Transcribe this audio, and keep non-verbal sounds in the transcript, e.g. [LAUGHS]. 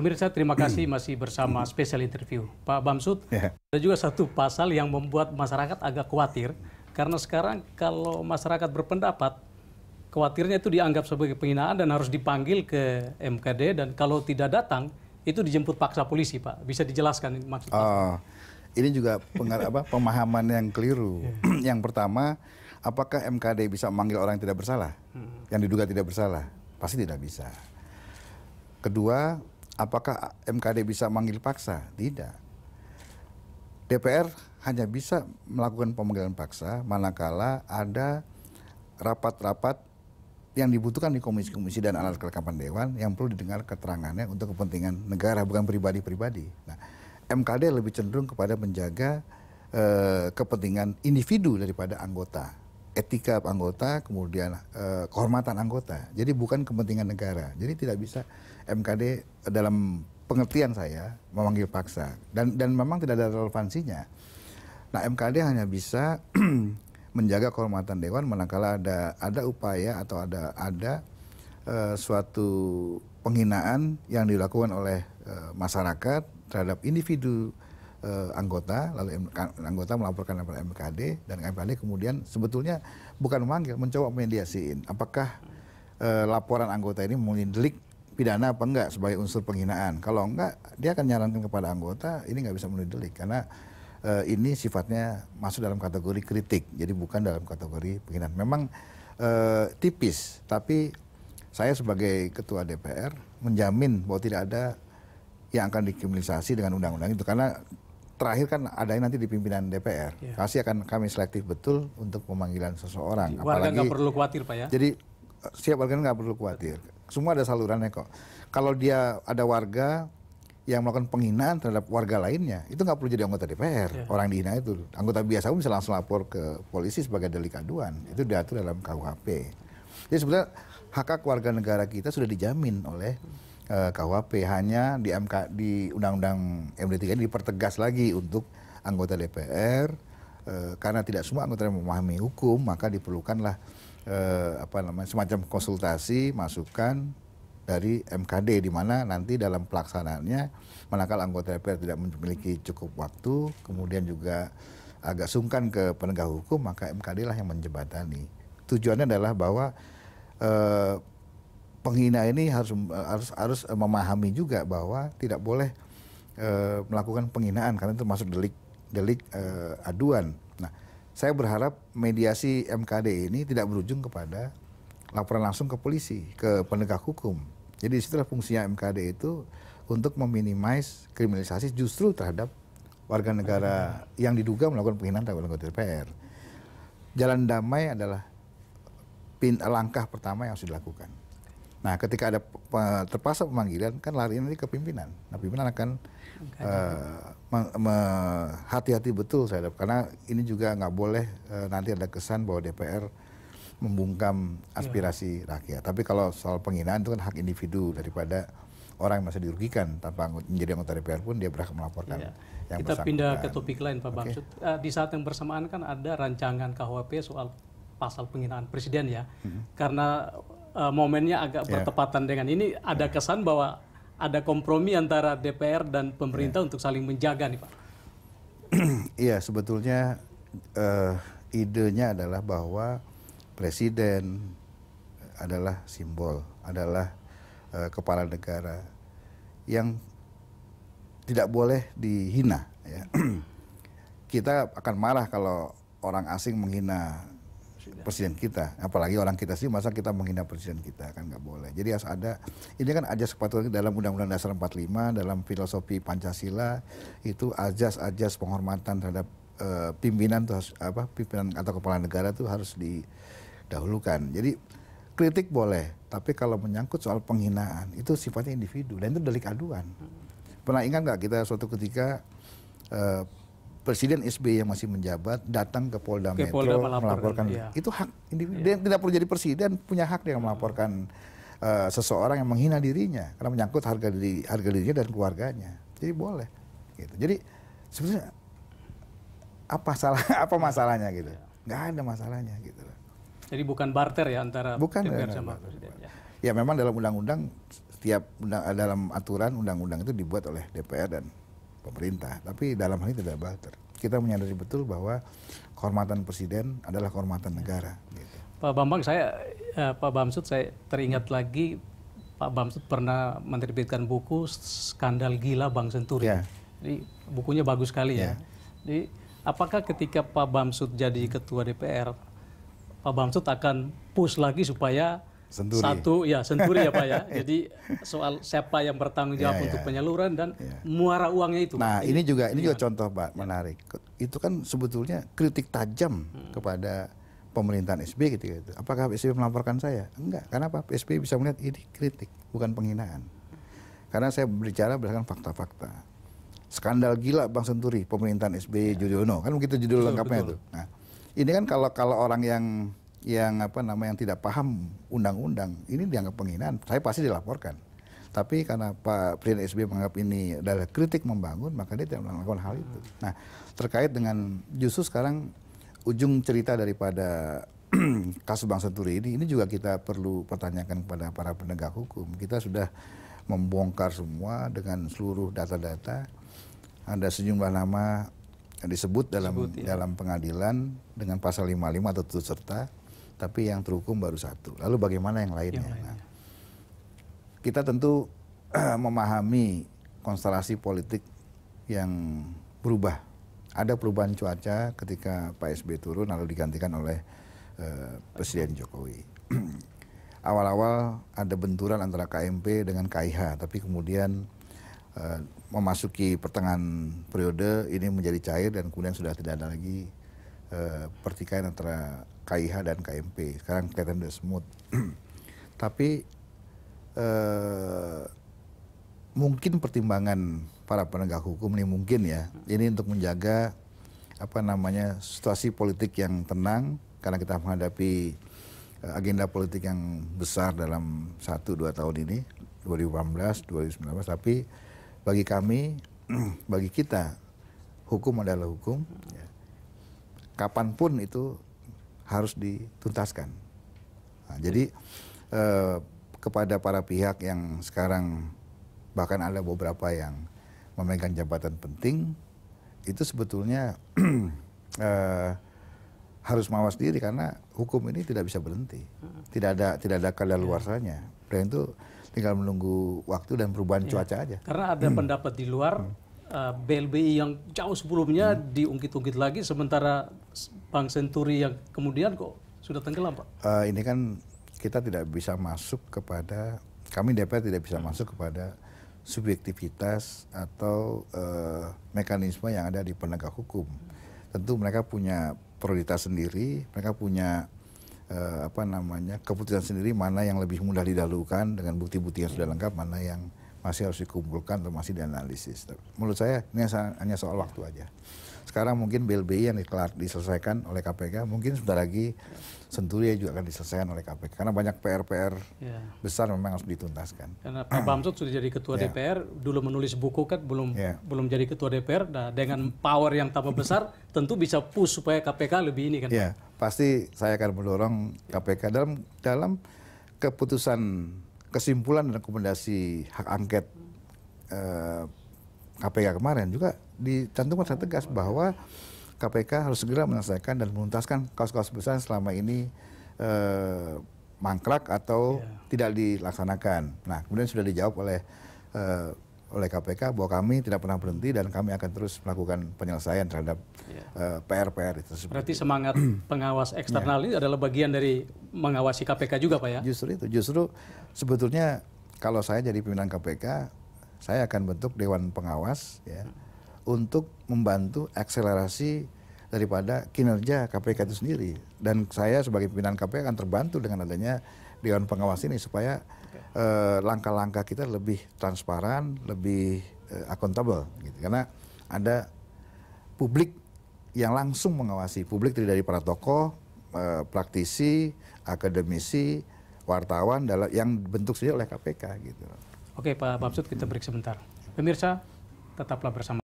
Pemirsa, terima kasih hmm. masih bersama hmm. spesial interview. Pak Bamsud, yeah. ada juga satu pasal yang membuat masyarakat agak khawatir, karena sekarang kalau masyarakat berpendapat, khawatirnya itu dianggap sebagai penghinaan dan harus dipanggil ke MKD, dan kalau tidak datang, itu dijemput paksa polisi, Pak. Bisa dijelaskan maksudnya? Oh, ini juga apa, pemahaman yang keliru. Yeah. yang pertama, apakah MKD bisa memanggil orang yang tidak bersalah? Hmm. Yang diduga tidak bersalah? Pasti tidak bisa. Kedua, Apakah MKD bisa manggil paksa? Tidak. DPR hanya bisa melakukan pemanggilan paksa manakala ada rapat-rapat yang dibutuhkan di komisi-komisi dan alat kelengkapan dewan yang perlu didengar keterangannya untuk kepentingan negara bukan pribadi-pribadi. Nah, MKD lebih cenderung kepada menjaga eh, kepentingan individu daripada anggota, etika anggota, kemudian eh, kehormatan anggota. Jadi bukan kepentingan negara. Jadi tidak bisa MKD dalam pengertian saya memanggil paksa dan dan memang tidak ada relevansinya. Nah, MKD hanya bisa [CLEARS THROAT] menjaga kehormatan dewan manakala ada ada upaya atau ada ada uh, suatu penghinaan yang dilakukan oleh uh, masyarakat terhadap individu uh, anggota lalu anggota melaporkan kepada MKD dan MKD kemudian sebetulnya bukan memanggil mencoba mediasiin apakah laporan anggota ini mempunyai delik pidana apa enggak sebagai unsur penghinaan. Kalau enggak, dia akan nyarankan kepada anggota ini nggak bisa memenuhi delik karena e, ini sifatnya masuk dalam kategori kritik, jadi bukan dalam kategori penghinaan. Memang e, tipis, tapi saya sebagai ketua DPR menjamin bahwa tidak ada yang akan dikriminalisasi dengan undang-undang itu karena terakhir kan ada yang nanti di pimpinan DPR. Yeah. Pasti akan kami selektif betul untuk pemanggilan seseorang. Warga nggak perlu khawatir pak ya? Jadi eh, siap warga nggak perlu khawatir. Semua ada salurannya kok. Kalau dia ada warga yang melakukan penghinaan terhadap warga lainnya, itu nggak perlu jadi anggota DPR. Ya. Orang dihina itu anggota biasa pun bisa langsung lapor ke polisi sebagai delik aduan. Ya. Itu diatur dalam KUHP. Jadi sebenarnya hak hak warga negara kita sudah dijamin oleh uh, eh, KUHP hanya di MK di Undang-Undang MD3 ini dipertegas lagi untuk anggota DPR Eh, karena tidak semua anggota memahami hukum maka diperlukanlah e, apa namanya semacam konsultasi masukan dari MKD di mana nanti dalam pelaksanaannya manakala anggota DPR tidak memiliki cukup waktu kemudian juga agak sungkan ke penegak hukum maka MKD lah yang menjembatani tujuannya adalah bahwa eh, penghina ini harus harus harus memahami juga bahwa tidak boleh eh, melakukan penghinaan karena itu masuk delik delik uh, aduan. Nah, saya berharap mediasi MKD ini tidak berujung kepada laporan langsung ke polisi, ke penegak hukum. Jadi disitulah fungsinya MKD itu untuk meminimais kriminalisasi justru terhadap warga negara yang diduga melakukan penghinaan terhadap anggota DPR. Jalan damai adalah pin, langkah pertama yang harus dilakukan. Nah, ketika ada terpaksa pemanggilan, kan lari nanti ke pimpinan. Nah, pimpinan akan uh, hati-hati betul saya karena ini juga nggak boleh e, nanti ada kesan bahwa DPR membungkam iya. aspirasi ya. rakyat. Tapi kalau soal penghinaan itu kan hak individu daripada orang yang masih dirugikan tanpa menjadi anggota DPR pun dia berhak melaporkan. Ya. Yang Kita pindah ke topik lain Pak okay. Bamsud. Uh, eh, di saat yang bersamaan kan ada rancangan KHP soal pasal penghinaan presiden ya. Hmm. Karena uh, momennya agak ya. bertepatan dengan ini ada ya. kesan bahwa ada kompromi antara DPR dan pemerintah ya. untuk saling menjaga nih Pak. [CLEARS THROAT] Iya, sebetulnya uh, idenya adalah bahwa presiden adalah simbol, adalah uh, kepala negara yang tidak boleh dihina ya. [CLEARS THROAT] Kita akan marah kalau orang asing menghina presiden. presiden kita. Apalagi orang kita sih masa kita menghina presiden kita kan nggak boleh. Jadi harus ada ini kan ajas sepatutnya dalam Undang-Undang Dasar 45 dalam filosofi Pancasila itu ajas-ajas penghormatan terhadap uh, pimpinan atau apa pimpinan atau kepala negara itu harus didahulukan. Jadi kritik boleh, tapi kalau menyangkut soal penghinaan itu sifatnya individu dan itu delik aduan. Pernah ingat nggak kita suatu ketika uh, Presiden SBY yang masih menjabat datang ke Polda Metro Polda melaporkan, melaporkan. iya. itu hak individu. Iya. Dia tidak perlu jadi presiden punya hak dia melaporkan uh, seseorang yang menghina dirinya karena menyangkut harga diri harga dirinya dan keluarganya. Jadi boleh. Gitu. Jadi sebenarnya apa salah [LAUGHS] apa masalahnya gitu? Iya. Nggak ada masalahnya gitu. Jadi bukan barter ya antara bukan DPR sama presiden. Ya. ya memang dalam undang-undang setiap undang, dalam aturan undang-undang itu dibuat oleh DPR dan pemerintah, tapi dalam hal ini tidak barter. Kita menyadari betul bahwa kehormatan presiden adalah kehormatan negara. Gitu. Pak Bambang, saya eh, Pak Bamsud, saya teringat lagi Pak Bamsud pernah menerbitkan buku skandal gila Bang Senturi. Ya. Jadi bukunya bagus sekali ya. ya. Jadi apakah ketika Pak Bamsud jadi ketua DPR, Pak Bamsud akan push lagi supaya Senturi. Satu, ya senturi ya Pak ya. [LAUGHS] Jadi soal siapa yang bertanggung jawab ya, untuk ya. penyaluran dan ya. muara uangnya itu. Nah ini, juga ini juga iya. contoh Pak ya. menarik. Itu kan sebetulnya kritik tajam hmm. kepada pemerintahan SB gitu-gitu Apakah SB melaporkan saya? Enggak. Karena apa? SB bisa melihat ini kritik, bukan penghinaan. Karena saya berbicara berdasarkan fakta-fakta. Skandal gila Bang Senturi, pemerintahan SB ya. Judiono. Kan begitu judul betul, lengkapnya betul. itu. Nah, ini kan kalau kalau orang yang yang apa nama yang tidak paham undang-undang ini dianggap penghinaan saya pasti dilaporkan tapi karena Pak Presiden SBY menganggap ini adalah kritik membangun maka dia tidak melakukan hal itu nah terkait dengan justru sekarang ujung cerita daripada [CLEARS THROAT] kasus Bang Senturi ini ini juga kita perlu pertanyakan kepada para penegak hukum kita sudah membongkar semua dengan seluruh data-data ada sejumlah nama yang disebut dalam disebut, ya. dalam pengadilan dengan pasal 55 atau turut serta tapi yang terhukum baru satu. Lalu bagaimana yang lainnya? Yang lainnya. Nah, kita tentu [CLEARS THROAT] memahami konstelasi politik yang berubah. Ada perubahan cuaca ketika Pak SBY turun lalu digantikan oleh uh, Presiden Jokowi. [CLEARS THROAT] Awal-awal ada benturan antara KMP dengan KIH, tapi kemudian uh, memasuki pertengahan periode ini menjadi cair dan kemudian sudah tidak ada lagi uh, pertikaian antara KIH dan KMP. Sekarang kelihatan udah smooth. [CLEARS THROAT] Tapi eh, mungkin pertimbangan para penegak hukum ini mungkin ya, ini untuk menjaga apa namanya situasi politik yang tenang karena kita menghadapi eh, agenda politik yang besar dalam satu dua tahun ini 2018, 2019 tapi bagi kami, [CLEARS THROAT] bagi kita hukum adalah hukum. Ya. Kapanpun itu harus dituntaskan. Nah, jadi eh, kepada para pihak yang sekarang bahkan ada beberapa yang memegang jabatan penting itu sebetulnya [CLEARS THROAT] eh, harus mawas diri karena hukum ini tidak bisa berhenti. Tidak ada tidak ada kadar luarsanya. Dan itu tinggal menunggu waktu dan perubahan ya. cuaca aja. Karena ada hmm. pendapat di luar hmm Eh, BLBI yang jauh sebelumnya hmm. diungkit-ungkit lagi, sementara Bank Senturi yang kemudian kok sudah tenggelam, Pak? Uh, ini kan kita tidak bisa masuk kepada, kami DPR tidak bisa masuk kepada subjektivitas atau uh, mekanisme yang ada di penegak hukum. Tentu mereka punya prioritas sendiri, mereka punya uh, apa namanya keputusan sendiri mana yang lebih mudah didalukan dengan bukti-bukti yang sudah lengkap, mana yang masih harus dikumpulkan atau masih dianalisis. Menurut saya ini hanya soal waktu aja. Sekarang mungkin BLBI yang dikelar, diselesaikan oleh KPK, mungkin sebentar lagi Senturi juga akan diselesaikan oleh KPK. Karena banyak PR-PR ya. besar memang harus dituntaskan. Karena Pak Bamsud sudah jadi Ketua ya. DPR, dulu menulis buku kan belum ya. belum jadi Ketua DPR. Nah, dengan power yang tambah besar, tentu bisa push supaya KPK lebih ini kan. Ya, pasti saya akan mendorong KPK dalam dalam keputusan kesimpulan dan rekomendasi hak angket eh, KPK kemarin juga dicantumkan secara tegas bahwa KPK harus segera menyelesaikan dan menuntaskan kasus-kasus besar yang selama ini eh, mangkrak atau yeah. tidak dilaksanakan. Nah, kemudian sudah dijawab oleh eh, oleh KPK bahwa kami tidak pernah berhenti dan kami akan terus melakukan penyelesaian terhadap PR-PR yeah. uh, itu. Seperti. Berarti semangat [CLEARS THROAT] pengawas eksternal yeah. ini adalah bagian dari mengawasi KPK juga Pak ya? Justru itu, justru sebetulnya kalau saya jadi pimpinan KPK, saya akan bentuk Dewan Pengawas ya untuk membantu akselerasi daripada kinerja KPK itu sendiri. Dan saya sebagai pimpinan KPK akan terbantu dengan adanya Dewan Pengawas ini supaya Eh, langkah-langkah kita lebih transparan, lebih uh, akuntabel. Gitu. Karena ada publik yang langsung mengawasi. Publik terdiri dari para tokoh, uh, praktisi, akademisi, wartawan dalam yang bentuk sendiri oleh KPK gitu. Oke Pak Babsud, kita break sebentar. Pemirsa tetaplah bersama